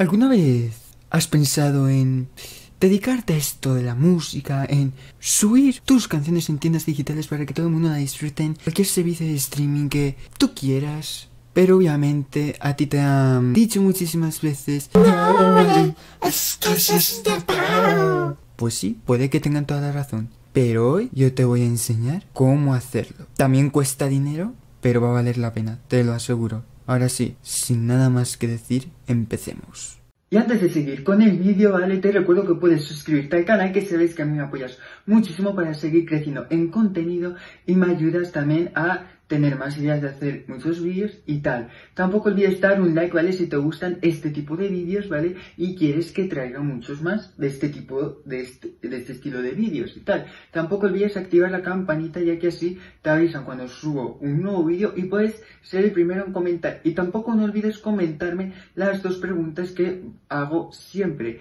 ¿Alguna vez has pensado en dedicarte a esto de la música, en subir tus canciones en tiendas digitales para que todo el mundo la disfrute en cualquier servicio de streaming que tú quieras? Pero obviamente a ti te han dicho muchísimas veces... No, es que es este pues sí, puede que tengan toda la razón. Pero hoy yo te voy a enseñar cómo hacerlo. También cuesta dinero, pero va a valer la pena, te lo aseguro. Ahora sí, sin nada más que decir, empecemos. Y antes de seguir con el vídeo, ¿vale? Te recuerdo que puedes suscribirte al canal, que sabes que a mí me apoyas muchísimo para seguir creciendo en contenido y me ayudas también a tener más ideas de hacer muchos vídeos y tal. Tampoco olvides dar un like, ¿vale? Si te gustan este tipo de vídeos, ¿vale? Y quieres que traiga muchos más de este tipo, este, de este, estilo de vídeos y tal. Tampoco olvides activar la campanita ya que así te avisan cuando subo un nuevo vídeo y puedes ser el primero en comentar. Y tampoco no olvides comentarme las dos preguntas que hago siempre.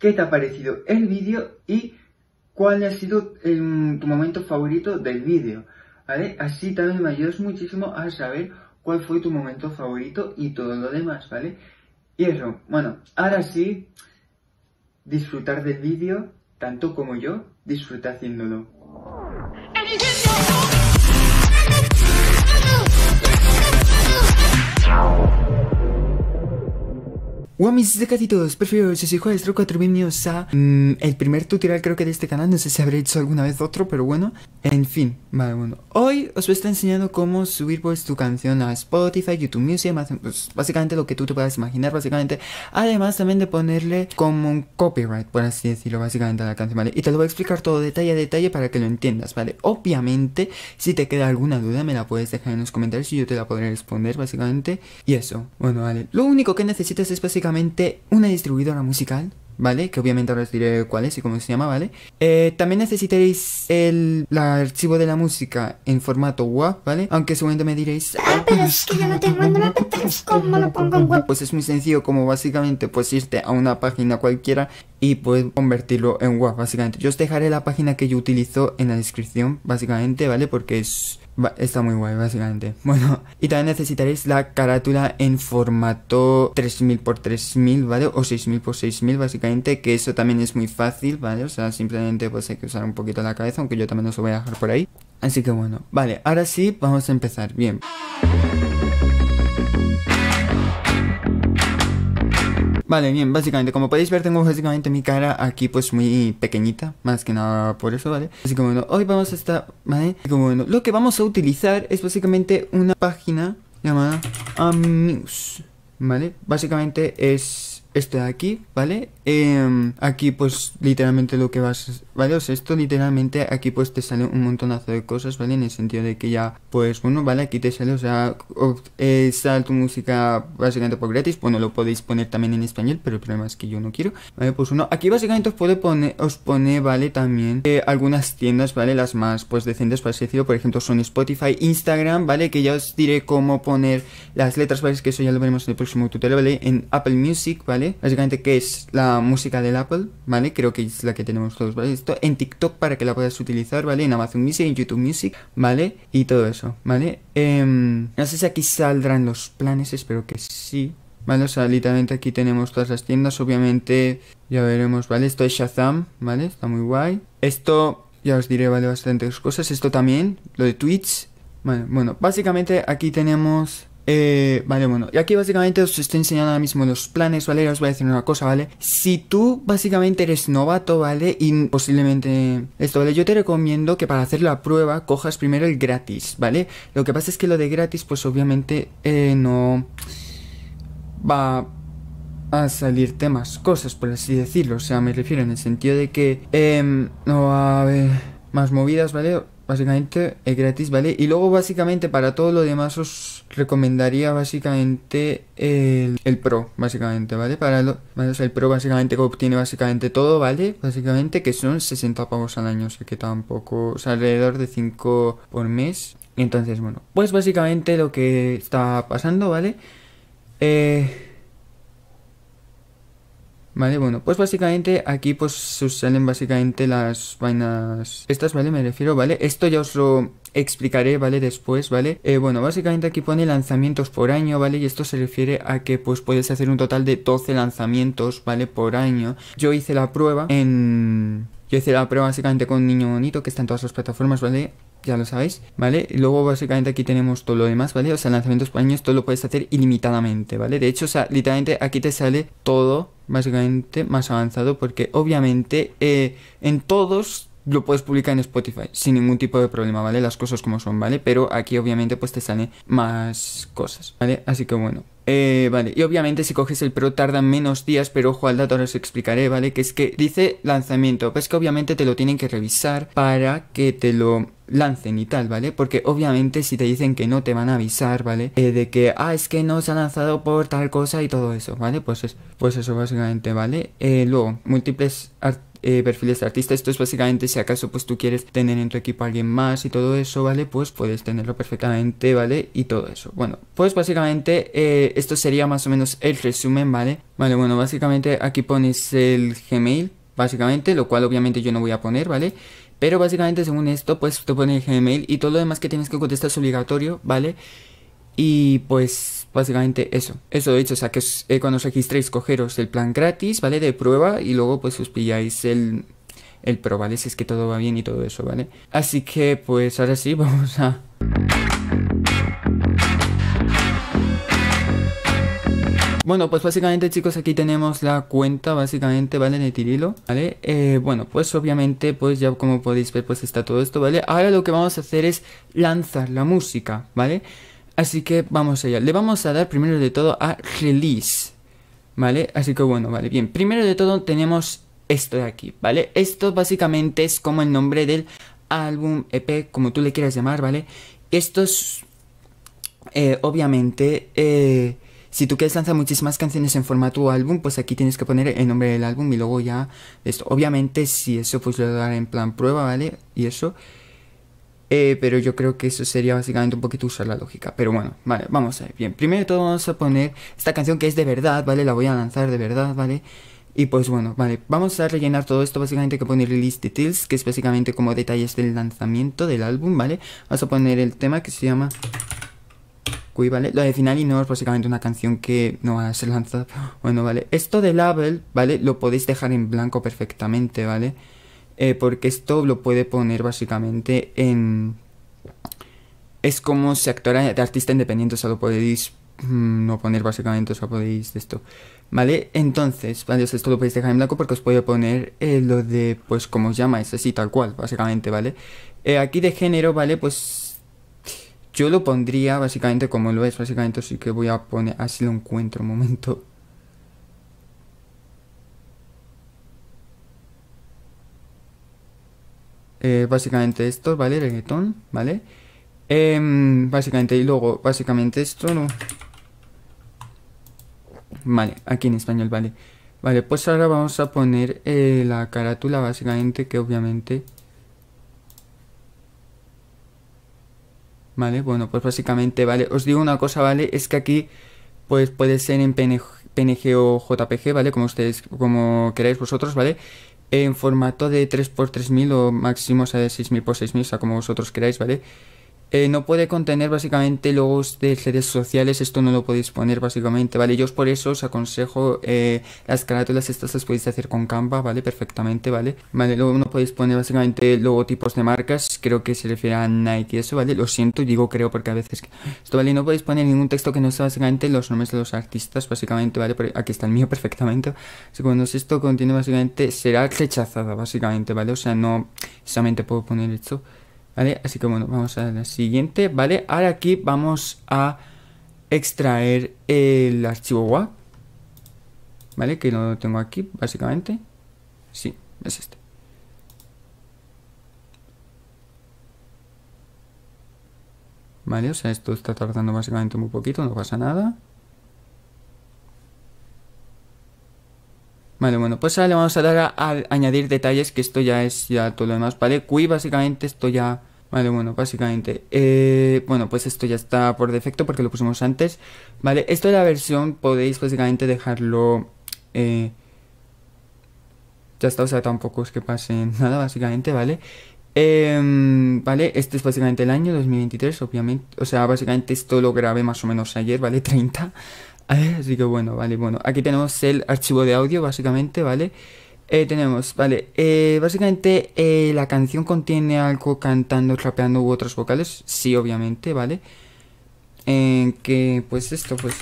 ¿Qué te ha parecido el vídeo y cuál ha sido tu momento favorito del vídeo? ¿vale? Así también me ayudas muchísimo a saber cuál fue tu momento favorito y todo lo demás, ¿vale? Y eso, bueno, ahora sí, disfrutar del vídeo tanto como yo disfruta haciéndolo. Hola mis gatitos, prefiero, yo soy Juárez, 4 bienvenidos a mm, el primer tutorial creo que de este canal, no sé si habré hecho alguna vez otro, pero bueno, en fin, vale, bueno, hoy os voy a estar enseñando cómo subir pues tu canción a Spotify, YouTube Music, pues, básicamente lo que tú te puedas imaginar, básicamente, además también de ponerle como un copyright, por así decirlo, básicamente a la canción, vale, y te lo voy a explicar todo detalle a detalle para que lo entiendas, vale, obviamente, si te queda alguna duda me la puedes dejar en los comentarios y yo te la podré responder, básicamente, y eso, bueno, vale, lo único que necesitas es básicamente una distribuidora musical, ¿vale? Que obviamente ahora os diré cuál es y cómo se llama, ¿vale? Eh, también necesitaréis el, archivo de la música en formato WAV, ¿vale? Aunque seguramente me diréis, ah, pero es que yo no tengo me ¿cómo lo pongo en Pues es muy sencillo, como básicamente pues irte a una página cualquiera y puedes convertirlo en WAV básicamente. Yo os dejaré la página que yo utilizo en la descripción básicamente, ¿vale? Porque es está muy guay básicamente. Bueno, y también necesitaréis la carátula en formato 3000x3000, ¿vale? O 6000x6000 básicamente, que eso también es muy fácil, ¿vale? O sea, simplemente pues hay que usar un poquito la cabeza, aunque yo también os lo voy a dejar por ahí. Así que bueno, vale, ahora sí, vamos a empezar. Bien. Vale, bien, básicamente, como podéis ver, tengo básicamente mi cara aquí pues muy pequeñita, más que nada por eso, ¿vale? Así como bueno, hoy vamos a estar, ¿vale? Así bueno, lo que vamos a utilizar es básicamente una página llamada Amuse, ¿vale? Básicamente es este de aquí, ¿vale? Em, aquí pues literalmente lo que vas, ¿vale? O esto literalmente aquí pues te sale un montonazo de cosas, ¿vale? En el sentido de que ya, pues bueno, ¿vale? Aquí te sale, o sea, eh, sale tu música básicamente por gratis, bueno, lo podéis poner también en español, pero el problema es que yo no quiero, ¿vale? Pues uno, aquí básicamente os puede poner, os pone, ¿vale? También eh, algunas tiendas, ¿vale? Las más pues decentes, para decirlo, por ejemplo, son Spotify, Instagram, ¿vale? Que ya os diré cómo poner las letras, ¿vale? que eso ya lo veremos en el próximo tutorial, ¿vale? En Apple Music, ¿vale? Básicamente que es la música del Apple, ¿vale? Creo que es la que tenemos todos, ¿vale? Esto en TikTok para que la puedas utilizar, ¿vale? En Amazon Music, en YouTube Music, ¿vale? Y todo eso, ¿vale? Em, no sé si aquí saldrán los planes, espero que sí. Vale, o sea, literalmente aquí tenemos todas las tiendas, obviamente ya veremos, ¿vale? Esto es Shazam, ¿vale? Está muy guay. Esto, ya os diré, ¿vale? Bastantes cosas. Esto también, lo de Twitch. Vale, bueno, básicamente aquí tenemos eh, vale, bueno, y aquí básicamente os estoy enseñando ahora mismo los planes, ¿vale? Os voy a decir una cosa, ¿vale? Si tú básicamente eres novato, ¿vale? Y posiblemente esto, ¿vale? Yo te recomiendo que para hacer la prueba cojas primero el gratis, ¿vale? Lo que pasa es que lo de gratis, pues obviamente eh, no va a salirte más cosas, por así decirlo. O sea, me refiero en el sentido de que em, no va a haber más movidas, ¿vale? Básicamente es gratis, ¿vale? Y luego básicamente para todo lo demás os recomendaría básicamente el, Pro, básicamente, ¿vale? Para lo, el Pro básicamente que obtiene básicamente todo, ¿vale? Básicamente que son 60 pavos al año, o sea que tampoco, o sea, alrededor de 5 por mes. Entonces, bueno, pues básicamente lo que está pasando, ¿vale? Eh Vale, bueno, pues básicamente aquí pues os salen básicamente las vainas estas, ¿vale? Me refiero, ¿vale? Esto ya os lo explicaré, ¿vale? Después, ¿vale? Eh, bueno, básicamente aquí pone lanzamientos por año, ¿vale? Y esto se refiere a que pues puedes hacer un total de 12 lanzamientos, ¿vale? Por año. Yo hice la prueba en... Yo hice la prueba básicamente con Niño Bonito, que está en todas las plataformas, ¿vale? ya lo sabéis, ¿vale? Y luego básicamente aquí tenemos todo lo demás, ¿vale? O sea, lanzamientos por año esto lo puedes hacer ilimitadamente, ¿vale? De hecho, o sea, literalmente aquí te sale todo básicamente más avanzado porque obviamente eh, en todos lo puedes publicar en Spotify sin ningún tipo de problema, ¿vale? Las cosas como son, ¿vale? Pero aquí obviamente pues te salen más cosas, ¿vale? Así que bueno. Eh, vale, y obviamente si coges el Pro tardan menos días, pero ojo al dato, ahora os explicaré, ¿vale? Que es que dice lanzamiento, pues que obviamente te lo tienen que revisar para que te lo lancen y tal, ¿vale? Porque obviamente si te dicen que no te van a avisar, ¿vale? Eh, de que, ah, es que no se ha lanzado por tal cosa y todo eso, ¿vale? Pues, es, pues eso básicamente, ¿vale? Eh, luego, múltiples eh, perfiles de artista. Esto es básicamente si acaso pues tú quieres tener en tu equipo alguien más y todo eso, ¿vale? Pues puedes tenerlo perfectamente, ¿vale? Y todo eso. Bueno, pues básicamente esto sería más o menos el resumen, ¿vale? Vale, bueno, básicamente aquí pones el Gmail, básicamente, lo cual obviamente yo no voy a poner, ¿vale? Pero básicamente según esto, pues te pone el Gmail y todo lo demás que tienes que contestar es obligatorio, ¿vale? Y pues básicamente eso. Eso de hecho, o sea que eh, cuando os registréis cogeros el plan gratis, ¿vale? De prueba y luego pues os pilláis el, el pro, ¿vale? Si es que todo va bien y todo eso, ¿vale? Así que pues ahora sí, vamos a Bueno, pues básicamente chicos, aquí tenemos la cuenta, básicamente, ¿vale? De Tirilo, ¿vale? Eh, bueno, pues obviamente, pues ya como podéis ver, pues está todo esto, ¿vale? Ahora lo que vamos a hacer es lanzar la música, ¿vale? Así que vamos allá. Le vamos a dar primero de todo a Release, ¿vale? Así que bueno, vale, bien. Primero de todo tenemos esto de aquí, ¿vale? Esto básicamente es como el nombre del álbum, EP, como tú le quieras llamar, ¿vale? Esto es, eh, obviamente, eh, si tú quieres lanzar muchísimas canciones en formato álbum, pues aquí tienes que poner el nombre del álbum y luego ya esto. Obviamente, si eso pues lo dar en plan prueba, ¿vale? Y eso. Eh, pero yo creo que eso sería básicamente un poquito usar la lógica. Pero bueno, vale, vamos a ver. Bien, primero de todo vamos a poner esta canción que es de verdad, ¿vale? La voy a lanzar de verdad, ¿vale? Y pues bueno, vale, vamos a rellenar todo esto básicamente que poner release details, que es básicamente como detalles del lanzamiento del álbum, ¿vale? Vamos a poner el tema que se llama ¿vale? Lo de final y no es básicamente una canción que no va a ser lanzada. Bueno, ¿vale? Esto de Label, ¿vale? Lo podéis dejar en blanco perfectamente, ¿vale? Eh, porque esto lo puede poner básicamente en... Es como si actuara de artista independiente, o sea, lo podéis mm, no poner básicamente, o sea, podéis esto. ¿Vale? Entonces, ¿vale? esto lo podéis dejar en blanco porque os puedo poner eh, lo de, pues, como os llama, ese así tal cual, básicamente, ¿vale? Eh, aquí de género, ¿vale? Pues yo lo pondría básicamente como lo es, básicamente sí que voy a poner, así lo encuentro un momento. Eh, básicamente esto, ¿vale? Reggaetón, ¿vale? Em, básicamente, y luego, básicamente esto, ¿no? Vale, aquí en español, vale. Vale, pues ahora vamos a poner eh, la carátula, básicamente, que obviamente... Vale, bueno, pues básicamente, vale, os digo una cosa, vale, es que aquí, pues puede ser en PNG, o JPG, vale, como ustedes, como queráis vosotros, vale, en formato de 3x3000 o máximo o sea, de 6000x6000, o sea, como vosotros queráis, vale, eh, no puede contener básicamente logos de redes sociales, esto no lo podéis poner básicamente, ¿vale? Yo por eso os aconsejo eh, las carátulas, estas las podéis hacer con Canva, ¿vale? Perfectamente, ¿vale? Vale, luego no podéis poner básicamente logotipos de marcas, creo que se refiere a Nike y eso, ¿vale? Lo siento, digo creo porque a veces... Esto, ¿vale? No podéis poner ningún texto que no sea básicamente los nombres de los artistas, básicamente, ¿vale? aquí está el mío perfectamente. Segundo, si esto contiene básicamente, será rechazada, básicamente, ¿vale? O sea, no solamente puedo poner esto. ¿vale? Así que bueno, vamos a la siguiente, ¿vale? Ahora aquí vamos a extraer el archivo WAP, ¿vale? Que lo tengo aquí, básicamente. Sí, es este. Vale, o sea, esto está tardando básicamente muy poquito, no pasa nada. Vale, bueno, pues ahora le vamos a dar a, añadir detalles, que esto ya es ya todo lo demás, ¿vale? Cui básicamente esto ya Vale, bueno, básicamente. Eh, bueno, pues esto ya está por defecto porque lo pusimos antes. Vale, esto de la versión podéis básicamente dejarlo... Eh, ya está, o sea, tampoco es que pase nada, básicamente, ¿vale? Em, vale, este es básicamente el año 2023, obviamente. O sea, básicamente esto lo grabé más o menos ayer, ¿vale? 30. Así que bueno, vale, bueno. Aquí tenemos el archivo de audio, básicamente, ¿vale? vale eh, tenemos, vale, eh, básicamente eh, la canción contiene algo cantando, rapeando u otros vocales, sí, obviamente, ¿vale? En que, pues esto, pues,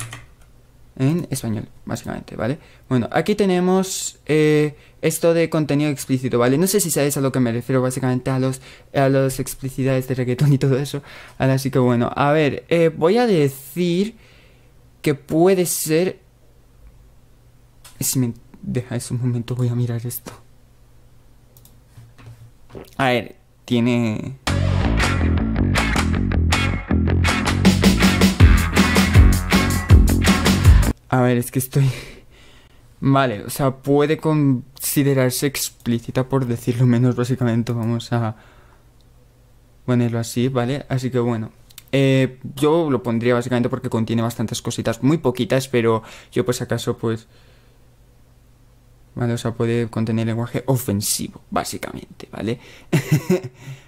en español, básicamente, ¿vale? Bueno, aquí tenemos esto de contenido explícito, ¿vale? No sé si sabes a lo que me refiero, básicamente a los a las explicidades de reggaetón y todo eso, Así que bueno, a ver, voy a decir que puede ser... Es mentira Deja eso un momento, voy a mirar esto. A ver, tiene... A ver, es que estoy... Vale, o sea, puede considerarse explícita por decirlo menos, básicamente. Vamos a ponerlo así, ¿vale? Así que bueno. Eh, yo lo pondría básicamente porque contiene bastantes cositas, muy poquitas, pero yo pues acaso pues... ¿vale? O sea, puede contener lenguaje ofensivo, básicamente, ¿vale?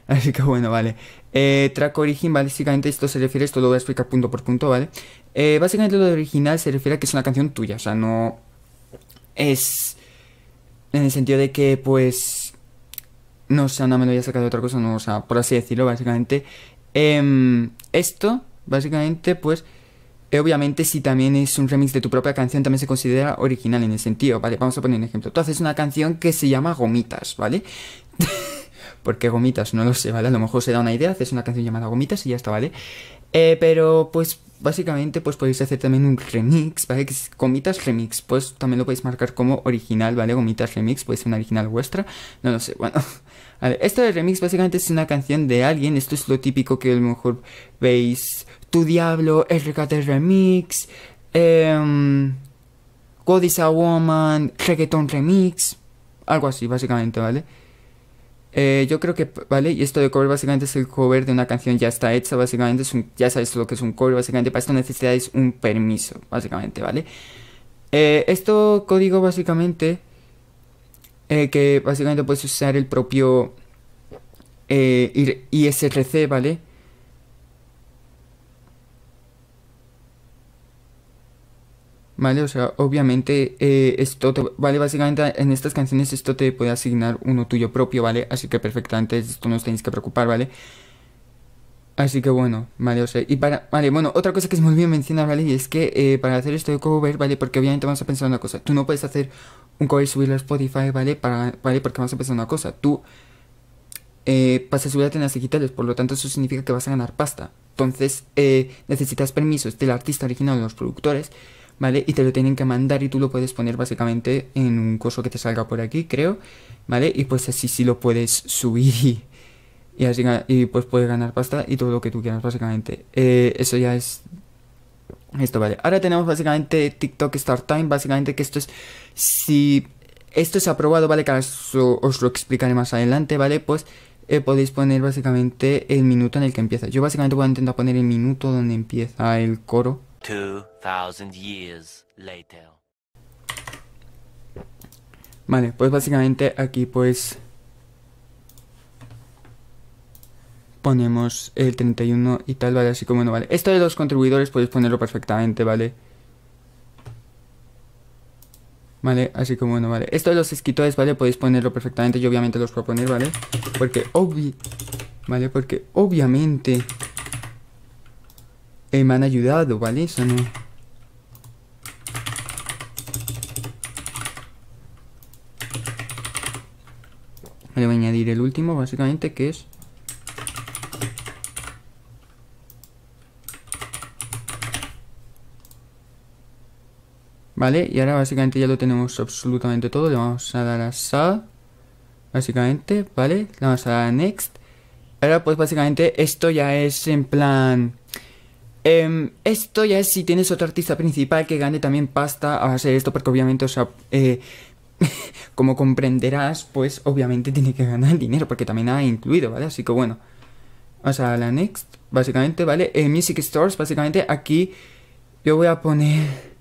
Así que bueno, vale. Eh, track origin, básicamente esto se refiere, esto lo voy a explicar punto por punto, ¿vale? Eh, básicamente lo de original se refiere a que es una canción tuya, o sea, no es en el sentido de que, pues, no sea una melodía sacada de otra cosa, no, o sea, por así decirlo, básicamente. Em, esto, básicamente, pues, Obviamente, si también es un remix de tu propia canción, también se considera original en el sentido, ¿vale? Vamos a poner un ejemplo. Tú haces una canción que se llama Gomitas, ¿vale? Porque gomitas? No lo sé, ¿vale? A lo mejor se da una idea, haces una canción llamada Gomitas y ya está, ¿vale? Eh, pero, pues, básicamente, pues podéis hacer también un remix, ¿vale? Que gomitas remix, pues también lo podéis marcar como original, ¿vale? Gomitas remix, puede ser una original vuestra, no lo sé, bueno. Vale, esto de remix básicamente es una canción de alguien, esto es lo típico que a lo mejor veis tu Diablo, RKT Remix, em, God is a Woman, Reggaeton Remix, algo así básicamente, ¿vale? Eh, yo creo que, ¿vale? Y esto de cover básicamente es el cover de una canción ya está hecha, básicamente es un, ya sabes lo que es un cover, básicamente para esto necesitáis un permiso, básicamente, ¿vale? Eh, esto código básicamente, eh, que básicamente puedes usar el propio ISRC, ¿vale? ¿vale? O sea, obviamente eh, esto te, ¿vale? Básicamente en estas canciones esto te puede asignar uno tuyo propio, ¿vale? Así que perfectamente esto no os tenéis que preocupar, ¿vale? Así que bueno, vale, o sea, y para, vale, bueno, otra cosa que es muy bien mencionar, ¿vale? Y es que eh, para hacer esto de cover, ¿vale? Porque obviamente vamos a pensar una cosa, tú no puedes hacer un cover y subirlo a Spotify, ¿vale? Para, ¿vale? Porque vamos a pensar una cosa, tú eh, vas a subir a digitales, por lo tanto eso significa que vas a ganar pasta. Entonces, eh, necesitas permisos del artista original o de los productores ¿vale? Y te lo tienen que mandar y tú lo puedes poner básicamente en un curso que te salga por aquí, creo, ¿vale? Y pues así sí lo puedes subir y, y, así, y pues puedes ganar pasta y todo lo que tú quieras, básicamente. Eh, eso ya es esto, vale. Ahora tenemos básicamente TikTok Start Time, básicamente que esto es si esto es aprobado, ¿vale? Que os lo explicaré más adelante, ¿vale? Pues eh, podéis poner básicamente el minuto en el que empieza. Yo básicamente voy a intentar poner el minuto donde empieza el coro, 2000 years later. Vale, pues básicamente aquí pues ponemos el 31 y tal, vale, así como no, vale. Esto de los contribuidores podéis ponerlo perfectamente, ¿vale? Vale, así como no, vale. Esto de los escritores, ¿vale? Podéis ponerlo perfectamente. Yo obviamente los voy poner, ¿vale? Porque obvi... Vale, porque obviamente eh, me han ayudado, ¿vale? Eso no... Le voy a añadir el último, básicamente, que es... Vale, y ahora básicamente ya lo tenemos absolutamente todo. Le vamos a dar a SA básicamente, ¿vale? Le vamos a dar a Next. Ahora pues básicamente esto ya es en plan Em, esto ya es si tienes otro artista principal que gane también pasta a hacer esto, porque obviamente, o sea, eh, como comprenderás, pues obviamente tiene que ganar dinero, porque también ha incluido, ¿vale? Así que bueno. Vamos a la next, básicamente, ¿vale? Eh, Music Stores, básicamente, aquí yo voy a poner...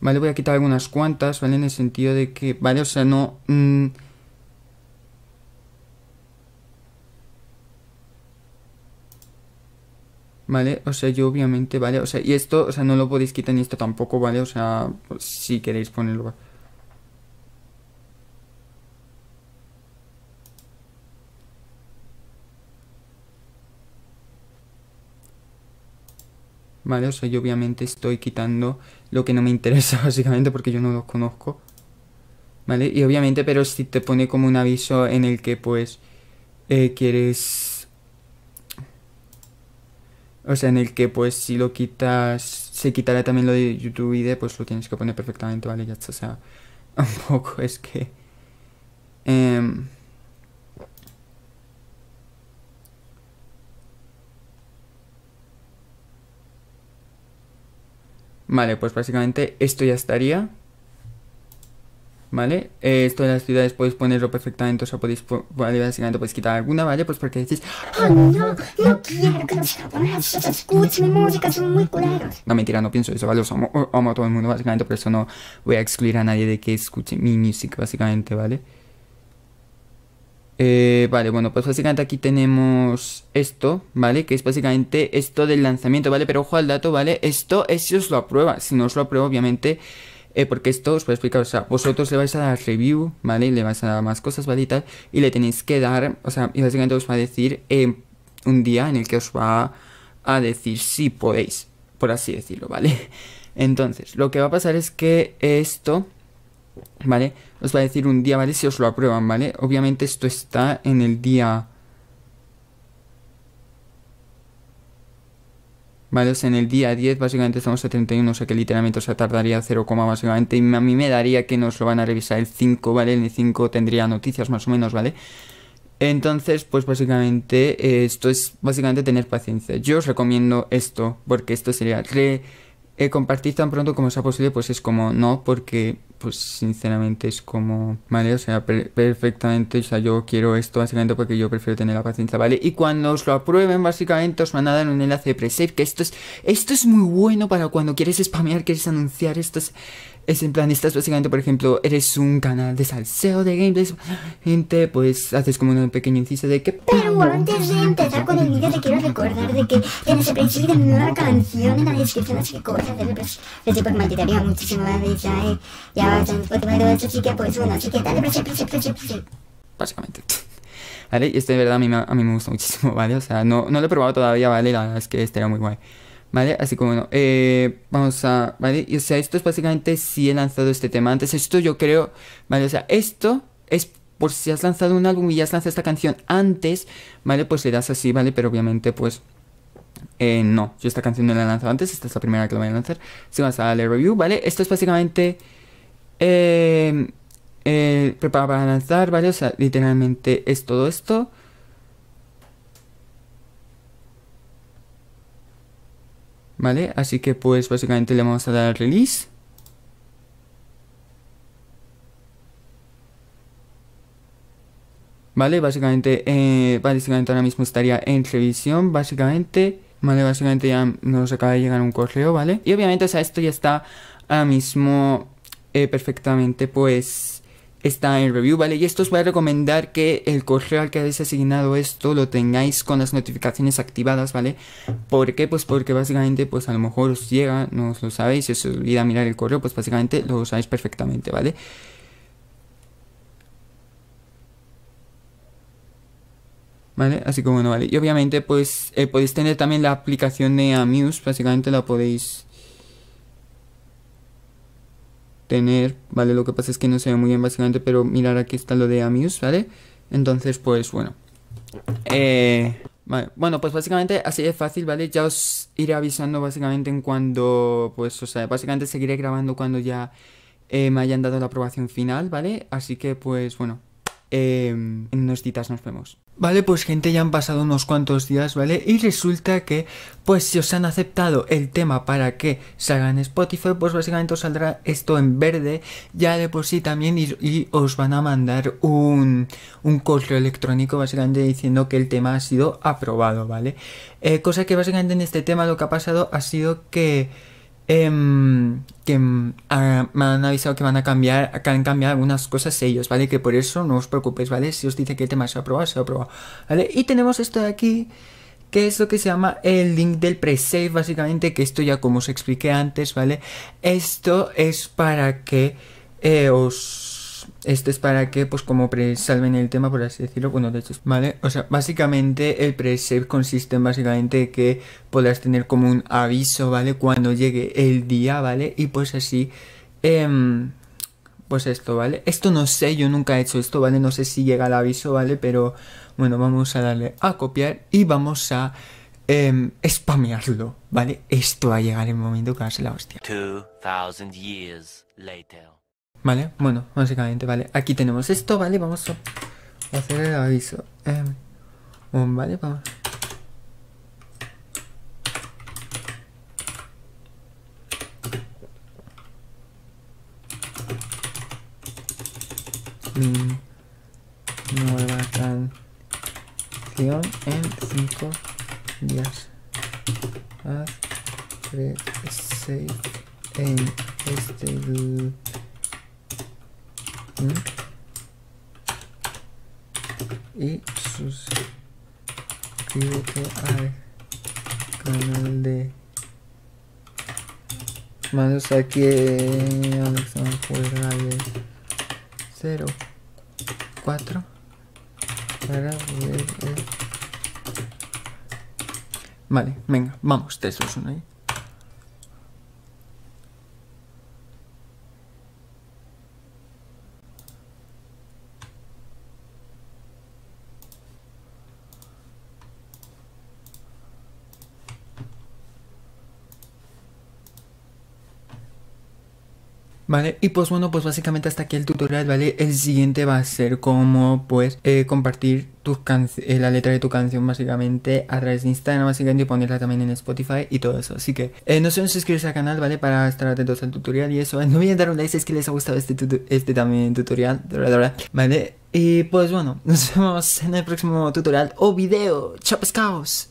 Vale, voy a quitar algunas cuantas, ¿vale? En el sentido de que, ¿vale? O sea, no... Mm, ¿vale? O sea, yo obviamente, ¿vale? O sea, y esto, o sea, no lo podéis quitar ni esto tampoco, ¿vale? O sea, si queréis ponerlo. Vale, o sea, yo obviamente estoy quitando lo que no me interesa, básicamente, porque yo no lo conozco. Vale, y obviamente, pero si te pone como un aviso en el que, pues, eh, quieres o sea, en el que pues si lo quitas, se quitará también lo de YouTube ID, pues lo tienes que poner perfectamente, ¿vale? Ya está, o sea, un poco es que... Em, vale, pues básicamente esto ya estaría. ¿vale? esto de las ciudades podéis ponerlo perfectamente, o sea, podéis, básicamente podéis quitar alguna, ¿vale? Pues porque decís, ah, no, no quiero que escuchen mi música, No, mentira, no pienso eso, ¿vale? Os amo, a todo el mundo, básicamente, por eso no voy a excluir a nadie de que escuche mi música, básicamente, ¿vale? Eh, vale, bueno, pues básicamente aquí tenemos esto, ¿vale? Que es básicamente esto del lanzamiento, ¿vale? Pero ojo al dato, ¿vale? Esto es si os lo aprueba, si no os lo aprueba, obviamente... Eh, porque esto os voy a explicar, o sea, vosotros le vais a dar review, ¿vale? Y Le vais a dar más cosas, ¿vale? Y tal, y le tenéis que dar, o sea, y básicamente os va a decir eh, un día en el que os va a decir si podéis, por así decirlo, ¿vale? Entonces, lo que va a pasar es que esto, ¿vale? Os va a decir un día, ¿vale? Si os lo aprueban, ¿vale? Obviamente esto está en el día ¿vale? O en el día 10 básicamente estamos a 31, o sea que literalmente o tardaría 0, básicamente. Y a mí me daría que nos lo van a revisar el 5, ¿vale? En el 5 tendría noticias más o menos, ¿vale? Entonces, pues básicamente esto es básicamente tener paciencia. Yo os recomiendo esto, porque esto sería... Re, eh, compartir tan pronto como sea posible, pues es como no, porque pues sinceramente es como, vale, o sea, perfectamente, o sea, yo quiero esto básicamente porque yo prefiero tener la paciencia, ¿vale? Y cuando os lo aprueben, básicamente os van a dar un enlace de pre que esto es, esto es muy bueno para cuando quieres spamear, quieres anunciar, esto es, es en plan, estás básicamente, por ejemplo, eres un canal de salseo de gameplays, gente, pues haces como un pequeño inciso de que... Pero antes de empezar con el vídeo te quiero recordar de que tienes el principio de una nueva canción en la descripción, así que corre a hacerlo, pues, así pues malditaría muchísimo la de eh, ya vas a Spotify así que pues bueno, así que dale, presión, presión, presión, Básicamente. ¿Vale? Y este de verdad a mí, a mí me gusta muchísimo, ¿vale? O sea, no, no lo he probado todavía, ¿vale? La verdad es que este era muy guay. ¿Vale? Así como no, eh, vamos a, ¿vale? Y o sea, esto es básicamente si he lanzado este tema antes. Esto yo creo, ¿vale? O sea, esto es por si has lanzado un álbum y ya has lanzado esta canción antes, ¿vale? Pues le das así, ¿vale? Pero obviamente, pues, eh, no. Yo esta canción no la he lanzado antes, esta es la primera que la voy a lanzar. Si vas a darle review, ¿vale? Esto es básicamente, eh, preparado eh, para lanzar, ¿vale? O sea, literalmente es todo esto. ¿Vale? Así que pues básicamente le vamos a dar release. ¿Vale? Básicamente, eh, básicamente ahora mismo estaría en revisión, básicamente. ¿Vale? Básicamente ya nos acaba de llegar un correo, ¿vale? Y obviamente, o esto ya está ahora mismo eh, perfectamente, pues, está en review, ¿vale? Y esto os voy a recomendar que el correo al que habéis asignado esto lo tengáis con las notificaciones activadas, ¿vale? ¿Por qué? Pues porque básicamente, pues a lo mejor os llega, no os lo sabéis, si os olvida mirar el correo, pues básicamente lo sabéis perfectamente, ¿vale? ¿Vale? Así como no vale. Y obviamente, pues eh, podéis tener también la aplicación de Amuse, básicamente la podéis tener, ¿vale? Lo que pasa es que no se ve muy bien básicamente, pero mirar aquí está lo de Amuse, ¿vale? Entonces, pues bueno. Eh, Bueno, pues básicamente así de fácil, ¿vale? Ya os iré avisando básicamente en cuando, pues, o sea, básicamente seguiré grabando cuando ya eh, me hayan dado la aprobación final, ¿vale? Así que, pues bueno, eh, en nuestras ditas nos vemos. Vale, pues gente, ya han pasado unos cuantos días, ¿vale? Y resulta que, pues si os han aceptado el tema para que salga en Spotify, pues básicamente os saldrá esto en verde, ya de por sí también, y, os van a mandar un, un, correo electrónico básicamente diciendo que el tema ha sido aprobado, ¿vale? Eh, cosa que básicamente en este tema lo que ha pasado ha sido que... Em, que mm, ah, me han avisado que van a cambiar, que han cambiado algunas cosas ellos, ¿vale? Que por eso no os preocupéis, ¿vale? Si os dice el tema se ha aprobado, se ha aprobado, ¿vale? Y tenemos esto de aquí, que es lo que se llama el link del pre básicamente, que esto ya como os expliqué antes, ¿vale? Esto es para que eh, os esto es para que, pues como salven el tema, por así decirlo, bueno, de hecho, ¿vale? O sea, básicamente el preset consiste en básicamente que podrás tener como un aviso, ¿vale? Cuando llegue el día, ¿vale? Y pues así, em, pues esto, ¿vale? Esto no sé, yo nunca he hecho esto, ¿vale? No sé si llega el aviso, ¿vale? Pero bueno, vamos a darle a copiar y vamos a eh, spamearlo, ¿vale? Esto va a llegar el momento que va la hostia. 2000 later. ¿Vale? Bueno, básicamente, ¿vale? Aquí tenemos esto, ¿vale? Vamos a hacer el aviso. Em, um, vale, vamos. que Alexander juega de 0 4 para ver poder... Eh. Vale, venga, vamos, 3, 2, 1 ahí. Vale, y pues bueno, pues básicamente hasta aquí el tutorial, ¿vale? El siguiente va a ser como, pues, eh, compartir tus eh, la letra de tu canción básicamente a través de Instagram básicamente y ponerla también en Spotify y todo eso así que eh, no se olviden suscribirse al canal vale para estar atentos al tutorial y eso no olviden dar un like si es que les ha gustado este, este también tutorial vale y pues bueno nos vemos en el próximo tutorial o video chao pescados